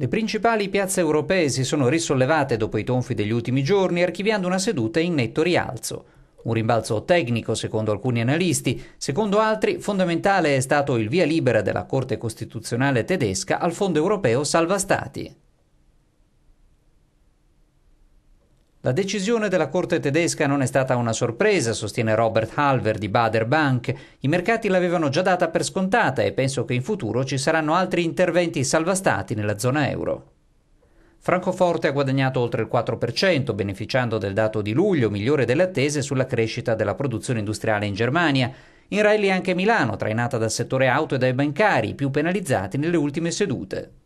Le principali piazze europee si sono risollevate dopo i tonfi degli ultimi giorni, archiviando una seduta in netto rialzo. Un rimbalzo tecnico, secondo alcuni analisti, secondo altri fondamentale è stato il via libera della Corte Costituzionale tedesca al Fondo europeo Salva Stati. La decisione della Corte tedesca non è stata una sorpresa, sostiene Robert Halver di Bader Bank. I mercati l'avevano già data per scontata e penso che in futuro ci saranno altri interventi salvastati nella zona euro. Francoforte ha guadagnato oltre il 4%, beneficiando del dato di luglio migliore delle attese sulla crescita della produzione industriale in Germania. In rally anche Milano, trainata dal settore auto e dai bancari, più penalizzati nelle ultime sedute.